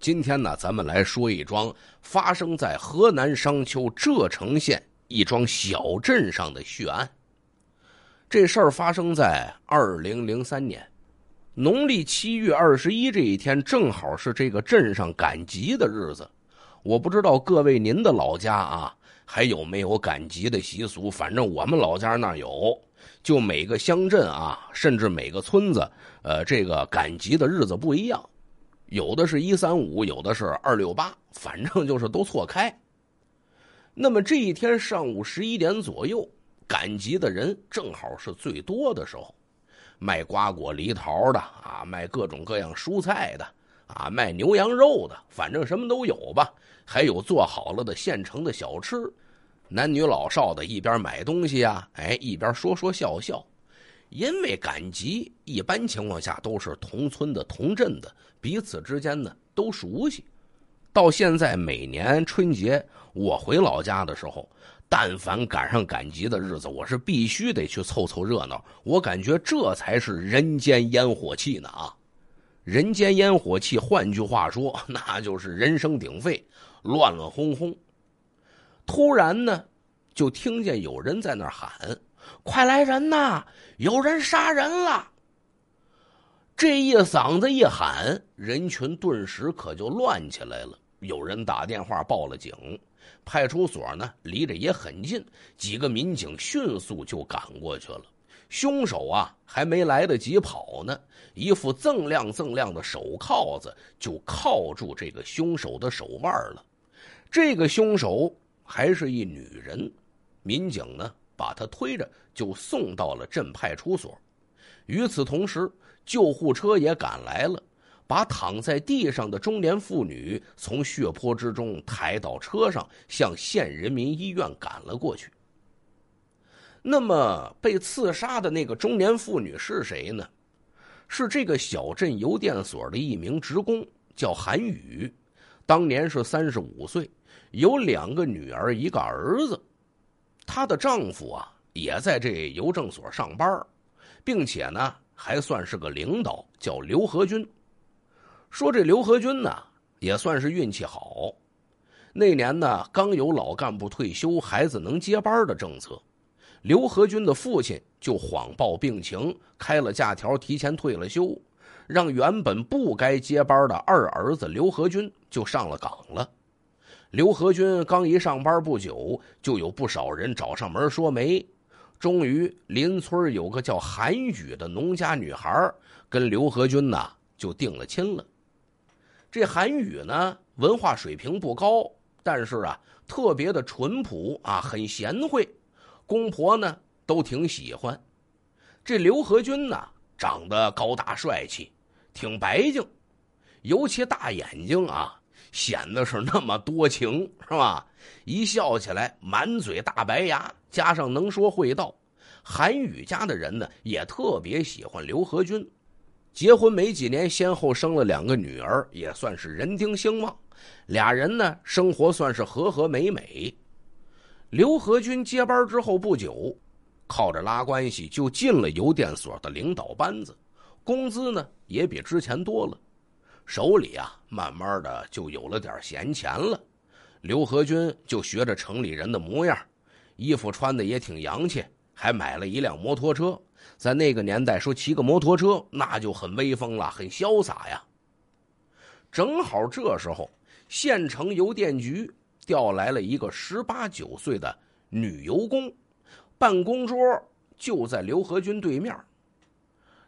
今天呢，咱们来说一桩发生在河南商丘柘城县一桩小镇上的血案。这事儿发生在二零零三年农历七月二十一这一天，正好是这个镇上赶集的日子。我不知道各位您的老家啊还有没有赶集的习俗，反正我们老家那有，就每个乡镇啊，甚至每个村子，呃，这个赶集的日子不一样。有的是一三五，有的是二六八，反正就是都错开。那么这一天上午十一点左右，赶集的人正好是最多的时候。卖瓜果梨桃的啊，卖各种各样蔬菜的啊，卖牛羊肉的，反正什么都有吧。还有做好了的现成的小吃，男女老少的一边买东西啊，哎，一边说说笑笑。因为赶集，一般情况下都是同村的、同镇的，彼此之间呢都熟悉。到现在每年春节，我回老家的时候，但凡赶上赶集的日子，我是必须得去凑凑热闹。我感觉这才是人间烟火气呢啊！人间烟火气，换句话说，那就是人声鼎沸，乱乱哄哄。突然呢，就听见有人在那喊。快来人呐！有人杀人了。这一嗓子一喊，人群顿时可就乱起来了。有人打电话报了警，派出所呢离着也很近，几个民警迅速就赶过去了。凶手啊还没来得及跑呢，一副锃亮锃亮的手铐子就铐住这个凶手的手腕了。这个凶手还是一女人，民警呢？把他推着就送到了镇派出所，与此同时，救护车也赶来了，把躺在地上的中年妇女从血泊之中抬到车上，向县人民医院赶了过去。那么，被刺杀的那个中年妇女是谁呢？是这个小镇邮电所的一名职工，叫韩宇，当年是三十五岁，有两个女儿，一个儿子。她的丈夫啊，也在这邮政所上班，并且呢，还算是个领导，叫刘和军。说这刘和军呢，也算是运气好。那年呢，刚有老干部退休，孩子能接班的政策，刘和军的父亲就谎报病情，开了假条，提前退了休，让原本不该接班的二儿子刘和军就上了岗了。刘和军刚一上班不久，就有不少人找上门说媒。终于，邻村有个叫韩雨的农家女孩，跟刘和军呢就定了亲了。这韩雨呢，文化水平不高，但是啊，特别的淳朴啊，很贤惠，公婆呢都挺喜欢。这刘和军呢，长得高大帅气，挺白净，尤其大眼睛啊。显得是那么多情，是吧？一笑起来，满嘴大白牙，加上能说会道。韩宇家的人呢，也特别喜欢刘和军。结婚没几年，先后生了两个女儿，也算是人丁兴旺。俩人呢，生活算是和和美美。刘和军接班之后不久，靠着拉关系就进了邮电所的领导班子，工资呢也比之前多了。手里啊，慢慢的就有了点闲钱了。刘和军就学着城里人的模样，衣服穿的也挺洋气，还买了一辆摩托车。在那个年代，说骑个摩托车那就很威风了，很潇洒呀。正好这时候，县城邮电局调来了一个十八九岁的女邮工，办公桌就在刘和军对面，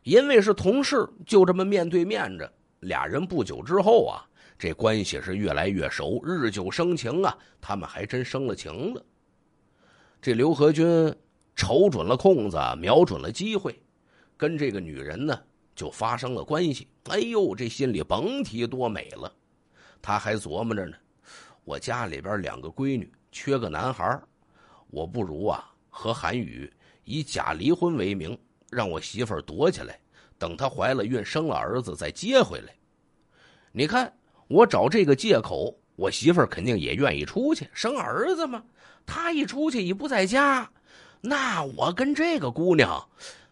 因为是同事，就这么面对面着。俩人不久之后啊，这关系是越来越熟，日久生情啊，他们还真生了情了。这刘和军瞅准了空子，瞄准了机会，跟这个女人呢就发生了关系。哎呦，这心里甭提多美了。他还琢磨着呢，我家里边两个闺女，缺个男孩，我不如啊和韩雨以假离婚为名，让我媳妇躲起来。等她怀了孕，生了儿子再接回来。你看，我找这个借口，我媳妇儿肯定也愿意出去生儿子嘛。她一出去，一不在家，那我跟这个姑娘，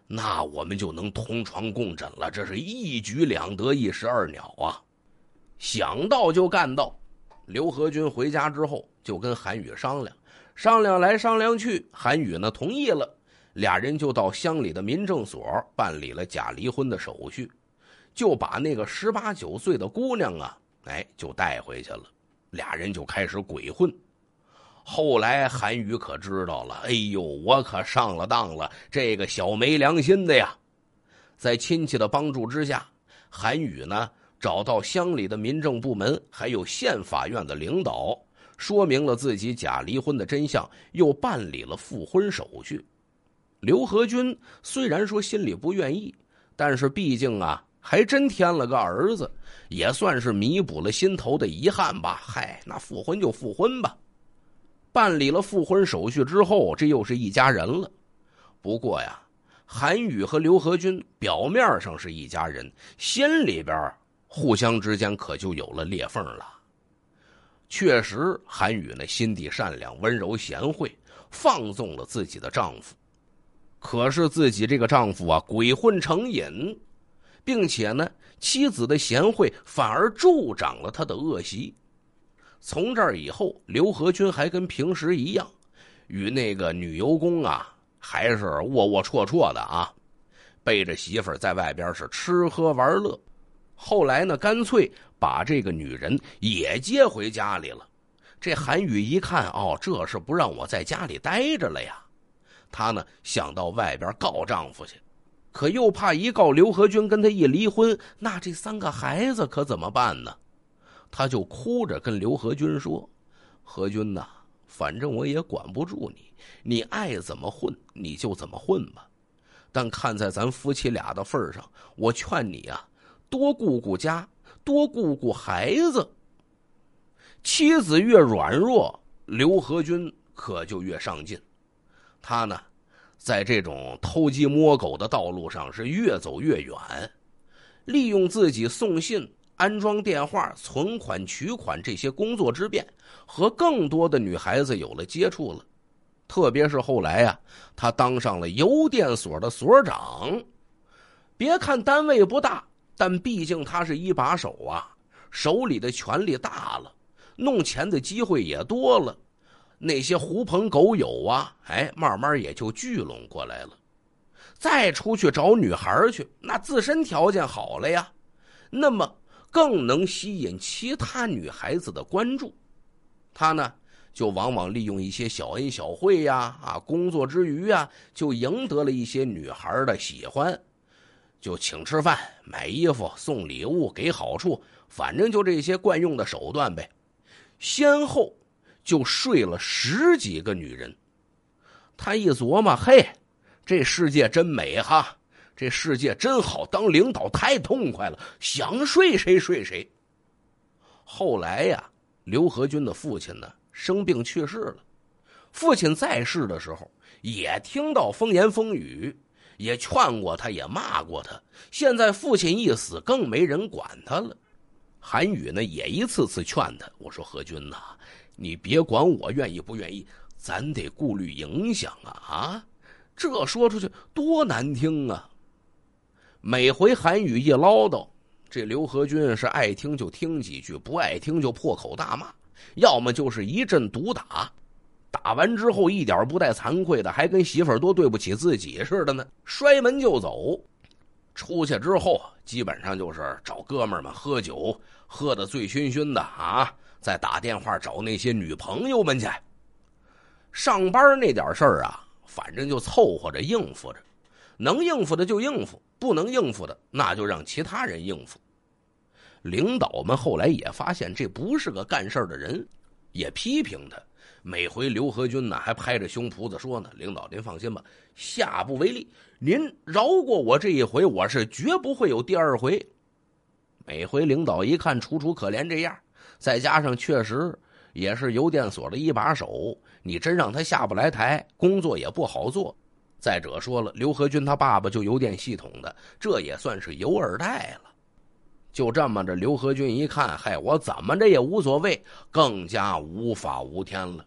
那我们就能同床共枕了。这是一举两得，一石二鸟啊！想到就干到。刘和军回家之后就跟韩雨商量，商量来商量去，韩雨呢同意了。俩人就到乡里的民政所办理了假离婚的手续，就把那个十八九岁的姑娘啊，哎，就带回去了。俩人就开始鬼混。后来韩宇可知道了，哎呦，我可上了当了！这个小没良心的呀！在亲戚的帮助之下，韩宇呢找到乡里的民政部门，还有县法院的领导，说明了自己假离婚的真相，又办理了复婚手续。刘和军虽然说心里不愿意，但是毕竟啊，还真添了个儿子，也算是弥补了心头的遗憾吧。嗨，那复婚就复婚吧。办理了复婚手续之后，这又是一家人了。不过呀，韩雨和刘和军表面上是一家人，心里边互相之间可就有了裂缝了。确实，韩雨那心地善良、温柔贤惠，放纵了自己的丈夫。可是自己这个丈夫啊，鬼混成瘾，并且呢，妻子的贤惠反而助长了他的恶习。从这儿以后，刘和军还跟平时一样，与那个女油工啊，还是龌龌龊龊的啊，背着媳妇在外边是吃喝玩乐。后来呢，干脆把这个女人也接回家里了。这韩雨一看，哦，这是不让我在家里待着了呀。她呢想到外边告丈夫去，可又怕一告刘和军跟她一离婚，那这三个孩子可怎么办呢？她就哭着跟刘和军说：“何军呐，反正我也管不住你，你爱怎么混你就怎么混吧。但看在咱夫妻俩的份上，我劝你啊，多顾顾家，多顾顾孩子。妻子越软弱，刘和军可就越上进。”他呢，在这种偷鸡摸狗的道路上是越走越远，利用自己送信、安装电话、存款取款这些工作之便，和更多的女孩子有了接触了。特别是后来呀，他当上了邮电所的所长。别看单位不大，但毕竟他是一把手啊，手里的权力大了，弄钱的机会也多了。那些狐朋狗友啊，哎，慢慢也就聚拢过来了。再出去找女孩去，那自身条件好了呀，那么更能吸引其他女孩子的关注。他呢，就往往利用一些小恩小惠呀，啊，工作之余啊，就赢得了一些女孩的喜欢，就请吃饭、买衣服、送礼物、给好处，反正就这些惯用的手段呗。先后。就睡了十几个女人，他一琢磨，嘿，这世界真美哈，这世界真好，当领导太痛快了，想睡谁睡谁。后来呀，刘和军的父亲呢生病去世了，父亲在世的时候也听到风言风语，也劝过他，也骂过他。现在父亲一死，更没人管他了。韩宇呢也一次次劝他，我说何军呐。你别管我愿意不愿意，咱得顾虑影响啊啊！这说出去多难听啊！每回韩宇一唠叨，这刘和军是爱听就听几句，不爱听就破口大骂，要么就是一阵毒打。打完之后一点不带惭愧的，还跟媳妇儿多对不起自己似的呢，摔门就走。出去之后，基本上就是找哥们儿们喝酒，喝的醉醺醺的啊。再打电话找那些女朋友们去。上班那点事儿啊，反正就凑合着应付着，能应付的就应付，不能应付的那就让其他人应付。领导们后来也发现这不是个干事儿的人，也批评他。每回刘和军呢还拍着胸脯子说呢：“领导您放心吧，下不为例。您饶过我这一回，我是绝不会有第二回。”每回领导一看楚楚可怜这样。再加上，确实也是邮电所的一把手，你真让他下不来台，工作也不好做。再者说了，刘和军他爸爸就邮电系统的，这也算是有二代了。就这么着，刘和军一看，嗨，我怎么着也无所谓，更加无法无天了。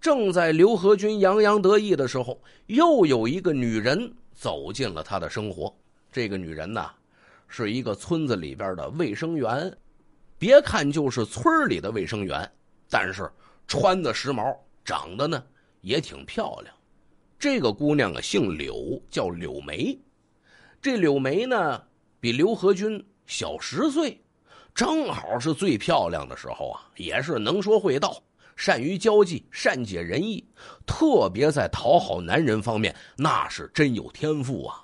正在刘和军洋洋得意的时候，又有一个女人走进了他的生活。这个女人呢，是一个村子里边的卫生员。别看就是村里的卫生员，但是穿的时髦，长得呢也挺漂亮。这个姑娘啊，姓柳，叫柳梅。这柳梅呢，比刘和军小十岁，正好是最漂亮的时候啊。也是能说会道，善于交际，善解人意，特别在讨好男人方面，那是真有天赋啊。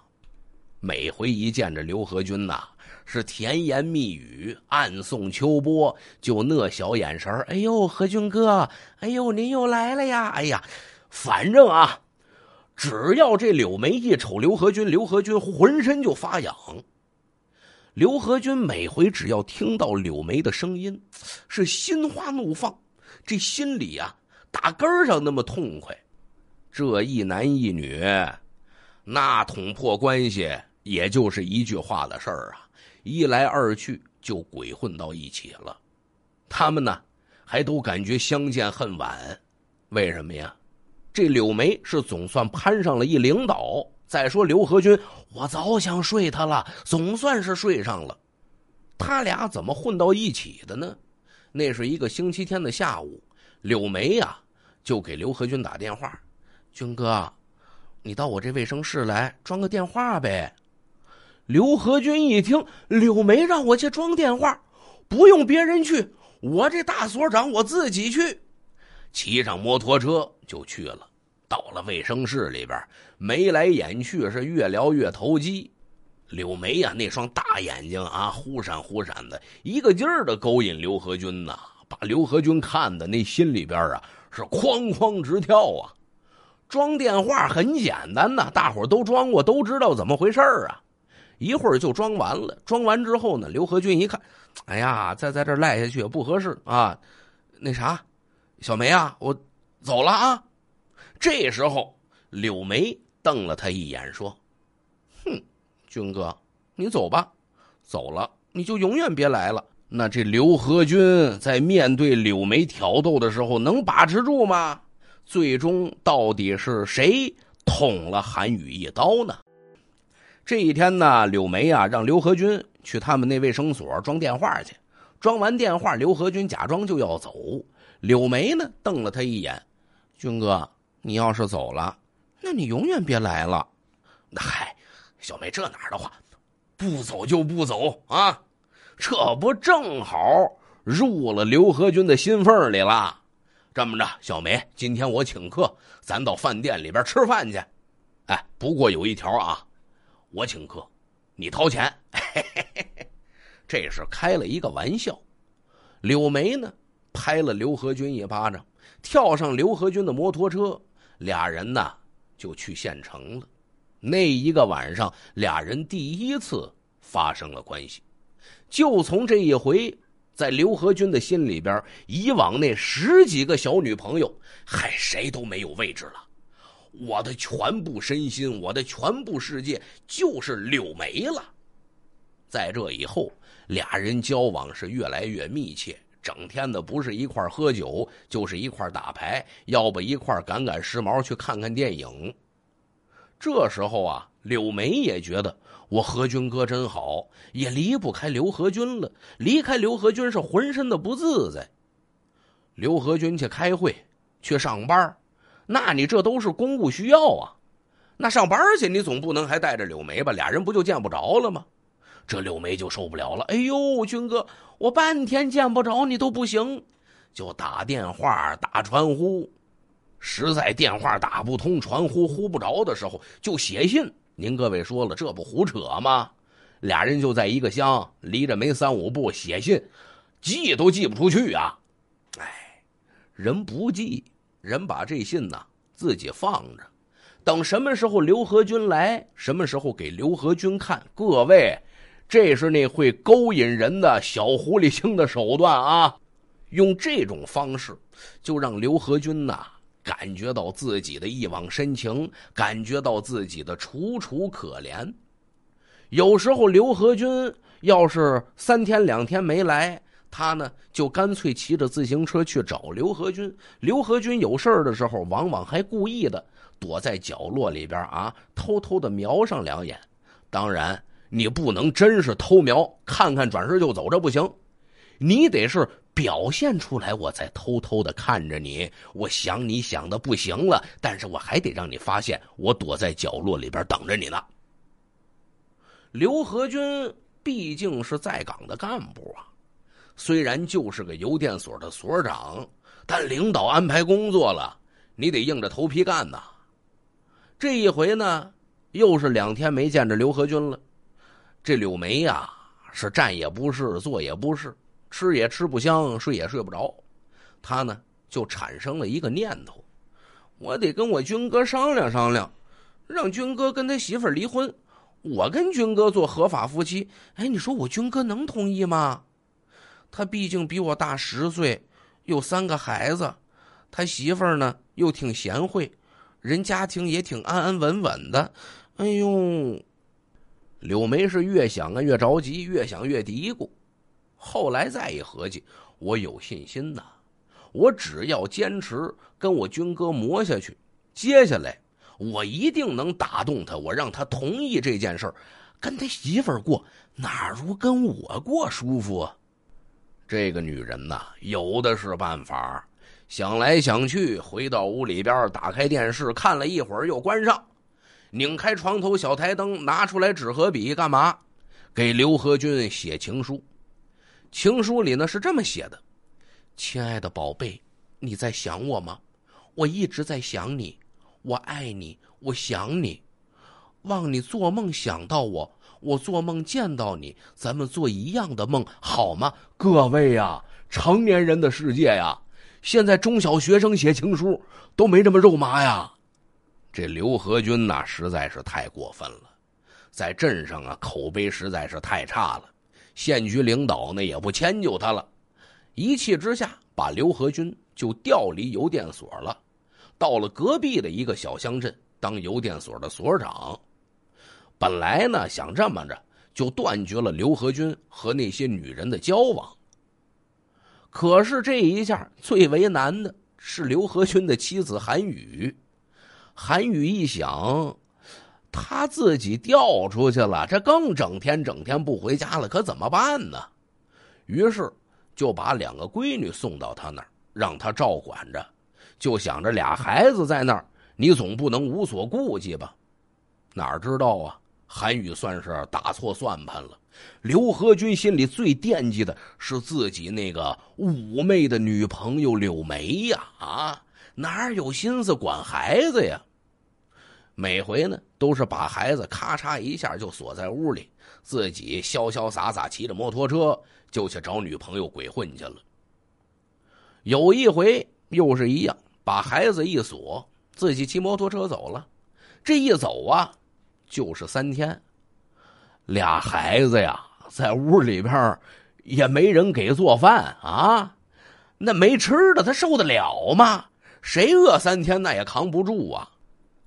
每回一见着刘和军呐。是甜言蜜语，暗送秋波，就那小眼神哎呦，何军哥，哎呦，您又来了呀！哎呀，反正啊，只要这柳眉一瞅刘和军，刘和军浑身就发痒。刘和军每回只要听到柳眉的声音，是心花怒放，这心里啊，打根儿上那么痛快。这一男一女，那捅破关系也就是一句话的事儿啊。一来二去就鬼混到一起了，他们呢还都感觉相见恨晚，为什么呀？这柳梅是总算攀上了一领导。再说刘和军，我早想睡他了，总算是睡上了。他俩怎么混到一起的呢？那是一个星期天的下午，柳梅呀就给刘和军打电话：“军哥，你到我这卫生室来装个电话呗。”刘和军一听，柳梅让我去装电话，不用别人去，我这大所长我自己去，骑上摩托车就去了。到了卫生室里边，眉来眼去是越聊越投机。柳梅呀，那双大眼睛啊，忽闪忽闪的，一个劲儿的勾引刘和军呐，把刘和军看的那心里边啊是哐哐直跳啊。装电话很简单呐，大伙都装过，都知道怎么回事啊。一会儿就装完了，装完之后呢，刘和军一看，哎呀，再在这赖下去也不合适啊，那啥，小梅啊，我走了啊。这时候，柳梅瞪了他一眼，说：“哼，军哥，你走吧，走了你就永远别来了。”那这刘和军在面对柳梅挑逗的时候能把持住吗？最终到底是谁捅了韩宇一刀呢？这一天呢，柳梅啊让刘和军去他们那卫生所装电话去。装完电话，刘和军假装就要走。柳梅呢瞪了他一眼：“军哥，你要是走了，那你永远别来了。”“嗨，小梅，这哪的话？不走就不走啊！这不正好入了刘和军的心缝里了？这么着，小梅，今天我请客，咱到饭店里边吃饭去。哎，不过有一条啊。”我请客，你掏钱，这是开了一个玩笑。柳梅呢，拍了刘和军一巴掌，跳上刘和军的摩托车，俩人呢就去县城了。那一个晚上，俩人第一次发生了关系。就从这一回，在刘和军的心里边，以往那十几个小女朋友，嗨，谁都没有位置了。我的全部身心，我的全部世界就是柳梅了。在这以后，俩人交往是越来越密切，整天的不是一块喝酒，就是一块打牌，要不一块赶赶时髦，去看看电影。这时候啊，柳梅也觉得我何军哥真好，也离不开刘和军了，离开刘和军是浑身的不自在。刘和军去开会，去上班。那你这都是公务需要啊，那上班去你总不能还带着柳梅吧？俩人不就见不着了吗？这柳梅就受不了了。哎呦，军哥，我半天见不着你都不行，就打电话打传呼，实在电话打不通、传呼呼不着的时候，就写信。您各位说了，这不胡扯吗？俩人就在一个乡，离着没三五步，写信，寄都寄不出去啊！哎，人不寄。人把这信呢自己放着，等什么时候刘和军来，什么时候给刘和军看。各位，这是那会勾引人的小狐狸精的手段啊！用这种方式，就让刘和军呐感觉到自己的一往深情，感觉到自己的楚楚可怜。有时候刘和军要是三天两天没来。他呢，就干脆骑着自行车去找刘和军。刘和军有事儿的时候，往往还故意的躲在角落里边啊，偷偷的瞄上两眼。当然，你不能真是偷瞄，看看转身就走，这不行。你得是表现出来，我在偷偷的看着你，我想你想的不行了，但是我还得让你发现，我躲在角落里边等着你呢。刘和军毕竟是在岗的干部啊。虽然就是个邮电所的所长，但领导安排工作了，你得硬着头皮干呐。这一回呢，又是两天没见着刘和军了。这柳梅呀，是站也不是，坐也不是，吃也吃不香，睡也睡不着。她呢，就产生了一个念头：我得跟我军哥商量商量，让军哥跟他媳妇离婚，我跟军哥做合法夫妻。哎，你说我军哥能同意吗？他毕竟比我大十岁，有三个孩子，他媳妇儿呢又挺贤惠，人家庭也挺安安稳稳的。哎呦，柳梅是越想啊越着急，越想越嘀咕。后来再一合计，我有信心呐！我只要坚持跟我军哥磨下去，接下来我一定能打动他，我让他同意这件事儿，跟他媳妇儿过，哪如跟我过舒服啊？这个女人呐，有的是办法。想来想去，回到屋里边，打开电视看了一会儿，又关上，拧开床头小台灯，拿出来纸和笔，干嘛？给刘和军写情书。情书里呢是这么写的：“亲爱的宝贝，你在想我吗？我一直在想你，我爱你，我想你，望你做梦想到我。”我做梦见到你，咱们做一样的梦好吗？各位呀，成年人的世界呀，现在中小学生写情书都没这么肉麻呀。这刘和军呐，实在是太过分了，在镇上啊，口碑实在是太差了。县局领导呢，也不迁就他了，一气之下，把刘和军就调离邮电所了，到了隔壁的一个小乡镇当邮电所的所长。本来呢想这么着就断绝了刘和军和那些女人的交往。可是这一下最为难的是刘和军的妻子韩雨。韩雨一想，他自己掉出去了，这更整天整天不回家了，可怎么办呢？于是就把两个闺女送到他那儿，让他照管着，就想着俩孩子在那儿，你总不能无所顾忌吧？哪知道啊！韩宇算是打错算盘了。刘和军心里最惦记的是自己那个妩媚的女朋友柳梅呀，啊，哪有心思管孩子呀？每回呢，都是把孩子咔嚓一下就锁在屋里，自己潇潇洒洒骑着摩托车就去找女朋友鬼混去了。有一回又是一样，把孩子一锁，自己骑摩托车走了。这一走啊。就是三天，俩孩子呀，在屋里边也没人给做饭啊，那没吃的，他受得了吗？谁饿三天那也扛不住啊！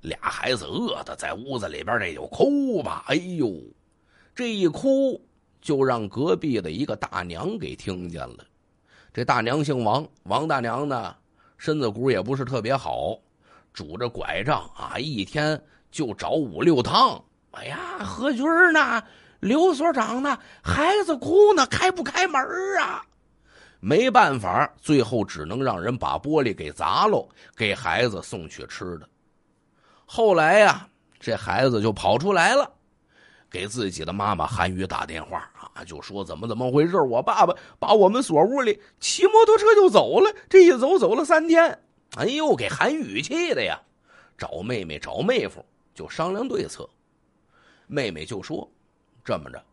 俩孩子饿的在屋子里边这就哭吧，哎呦，这一哭就让隔壁的一个大娘给听见了。这大娘姓王，王大娘呢身子骨也不是特别好，拄着拐杖啊，一天。就找五六趟。哎呀，何军儿呢？刘所长呢？孩子哭呢，开不开门啊？没办法，最后只能让人把玻璃给砸喽，给孩子送去吃的。后来呀，这孩子就跑出来了，给自己的妈妈韩雨打电话啊，就说怎么怎么回事？我爸爸把我们锁屋里，骑摩托车就走了，这一走走了三天。哎呦，给韩雨气的呀，找妹妹，找妹夫。就商量对策，妹妹就说：“这么着，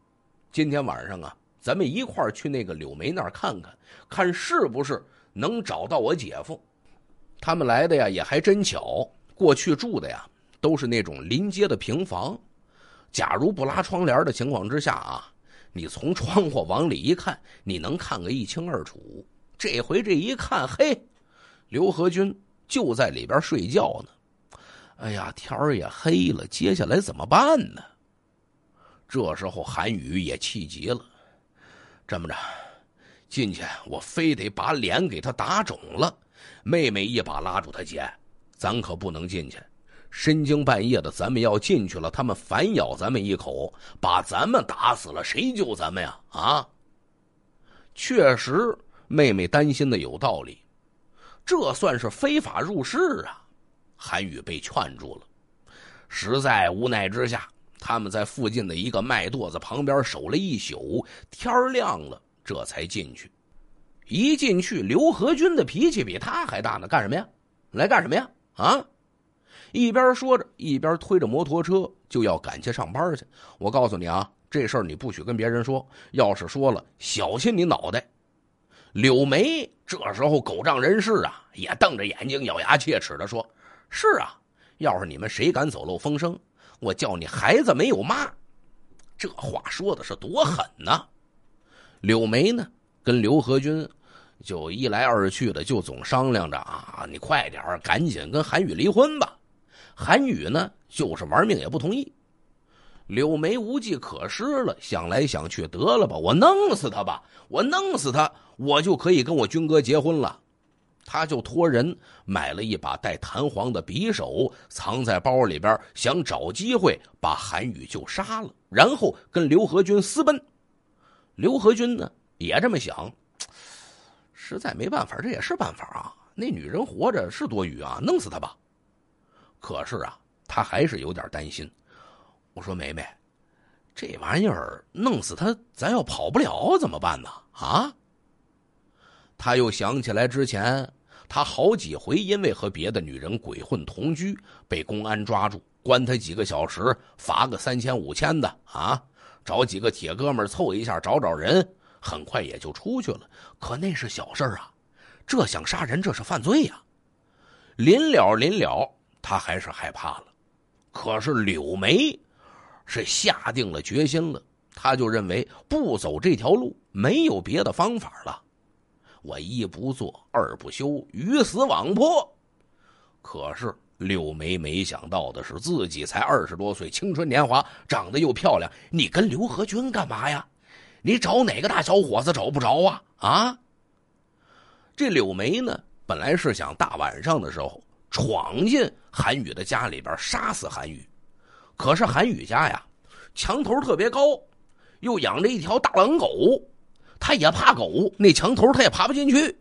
今天晚上啊，咱们一块儿去那个柳梅那儿看看，看是不是能找到我姐夫。他们来的呀也还真巧，过去住的呀都是那种临街的平房，假如不拉窗帘的情况之下啊，你从窗户往里一看，你能看个一清二楚。这回这一看，嘿，刘和军就在里边睡觉呢。”哎呀，天儿也黑了，接下来怎么办呢？这时候韩雨也气急了，这么着进去，我非得把脸给他打肿了。妹妹一把拉住他姐，咱可不能进去，深更半夜的，咱们要进去了，他们反咬咱们一口，把咱们打死了，谁救咱们呀？啊！确实，妹妹担心的有道理，这算是非法入室啊。韩宇被劝住了，实在无奈之下，他们在附近的一个麦垛子旁边守了一宿。天亮了，这才进去。一进去，刘和军的脾气比他还大呢。干什么呀？来干什么呀？啊！一边说着，一边推着摩托车就要赶去上班去。我告诉你啊，这事儿你不许跟别人说，要是说了，小心你脑袋。柳梅这时候狗仗人势啊，也瞪着眼睛，咬牙切齿地说。是啊，要是你们谁敢走漏风声，我叫你孩子没有妈！这话说的是多狠呢。柳梅呢，跟刘和军就一来二去的，就总商量着啊，你快点赶紧跟韩宇离婚吧。韩宇呢，就是玩命也不同意。柳梅无计可施了，想来想去，得了吧，我弄死他吧，我弄死他，我就可以跟我军哥结婚了。他就托人买了一把带弹簧的匕首，藏在包里边，想找机会把韩雨就杀了，然后跟刘和军私奔。刘和军呢也这么想，实在没办法，这也是办法啊。那女人活着是多余啊，弄死她吧。可是啊，他还是有点担心。我说梅梅，这玩意儿弄死她，咱要跑不了怎么办呢？啊？他又想起来之前。他好几回因为和别的女人鬼混同居，被公安抓住，关他几个小时，罚个三千五千的啊！找几个铁哥们凑一下，找找人，很快也就出去了。可那是小事啊，这想杀人，这是犯罪呀！临了临了，他还是害怕了。可是柳梅是下定了决心了，他就认为不走这条路，没有别的方法了。我一不做二不休，鱼死网破。可是柳梅没想到的是，自己才二十多岁，青春年华，长得又漂亮，你跟刘和军干嘛呀？你找哪个大小伙子找不着啊？啊！这柳梅呢，本来是想大晚上的时候闯进韩宇的家里边杀死韩宇，可是韩宇家呀，墙头特别高，又养着一条大狼狗。他也怕狗，那墙头他也爬不进去。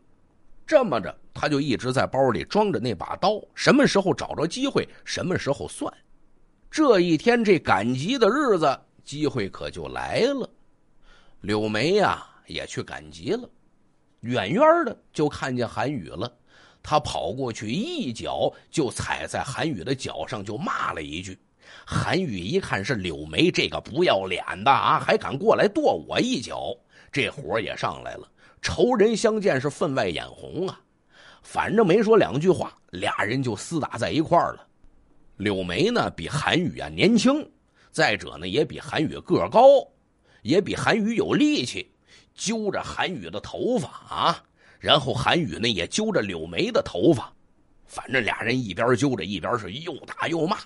这么着，他就一直在包里装着那把刀，什么时候找着机会，什么时候算。这一天这赶集的日子，机会可就来了。柳梅呀，也去赶集了，远远的就看见韩雨了，他跑过去，一脚就踩在韩雨的脚上，就骂了一句：“韩雨，一看是柳梅这个不要脸的啊，还敢过来跺我一脚。”这火也上来了，仇人相见是分外眼红啊！反正没说两句话，俩人就厮打在一块儿了。柳梅呢比韩宇啊年轻，再者呢也比韩宇个高，也比韩宇有力气，揪着韩宇的头发啊，然后韩宇呢也揪着柳梅的头发，反正俩人一边揪着一边是又打又骂。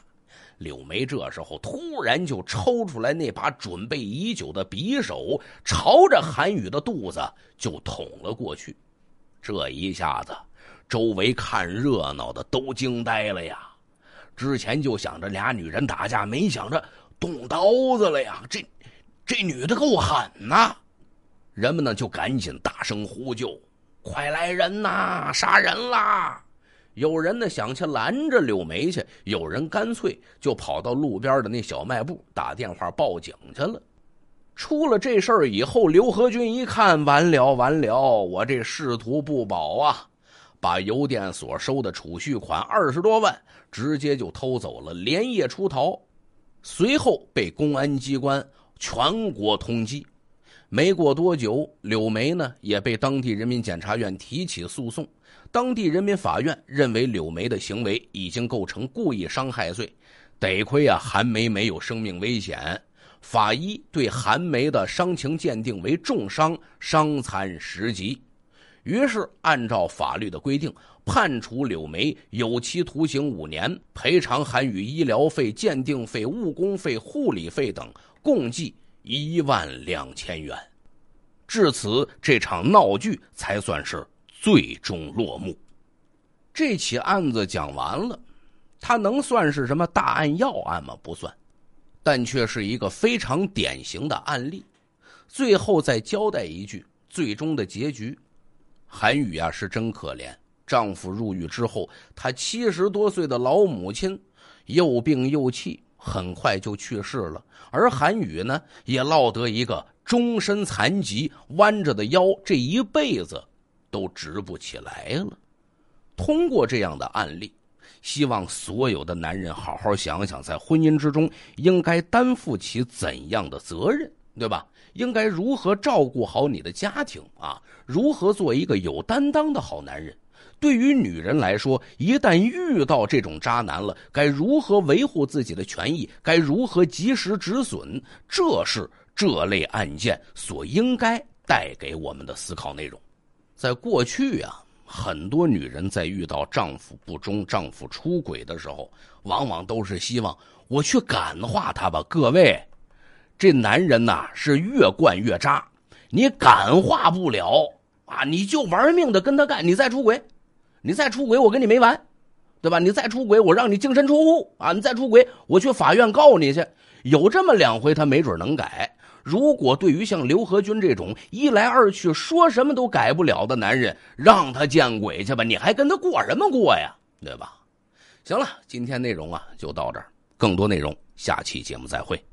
柳眉这时候突然就抽出来那把准备已久的匕首，朝着韩雨的肚子就捅了过去。这一下子，周围看热闹的都惊呆了呀！之前就想着俩女人打架，没想着动刀子了呀！这这女的够狠呐！人们呢就赶紧大声呼救：“快来人呐！杀人啦！”有人呢想去拦着柳梅去，有人干脆就跑到路边的那小卖部打电话报警去了。出了这事儿以后，刘和军一看完了完了，我这仕途不保啊，把邮电所收的储蓄款二十多万直接就偷走了，连夜出逃，随后被公安机关全国通缉。没过多久，柳梅呢也被当地人民检察院提起诉讼。当地人民法院认为柳梅的行为已经构成故意伤害罪，得亏啊，韩梅没有生命危险。法医对韩梅的伤情鉴定为重伤，伤残十级。于是，按照法律的规定，判处柳梅有期徒刑五年，赔偿韩宇医疗费、鉴定费、误工费、护理费等共计。一万两千元，至此这场闹剧才算是最终落幕。这起案子讲完了，它能算是什么大案要案吗？不算，但却是一个非常典型的案例。最后再交代一句，最终的结局，韩宇啊是真可怜，丈夫入狱之后，她七十多岁的老母亲又病又气。很快就去世了，而韩宇呢，也落得一个终身残疾，弯着的腰，这一辈子都直不起来了。通过这样的案例，希望所有的男人好好想想，在婚姻之中应该担负起怎样的责任，对吧？应该如何照顾好你的家庭啊？如何做一个有担当的好男人？对于女人来说，一旦遇到这种渣男了，该如何维护自己的权益？该如何及时止损？这是这类案件所应该带给我们的思考内容。在过去啊，很多女人在遇到丈夫不忠、丈夫出轨的时候，往往都是希望我去感化他吧。各位，这男人呐是越惯越渣，你感化不了啊，你就玩命的跟他干，你再出轨。你再出轨，我跟你没完，对吧？你再出轨，我让你净身出户啊！你再出轨，我去法院告你去。有这么两回，他没准能改。如果对于像刘和军这种一来二去说什么都改不了的男人，让他见鬼去吧！你还跟他过什么过呀？对吧？行了，今天内容啊就到这儿，更多内容下期节目再会。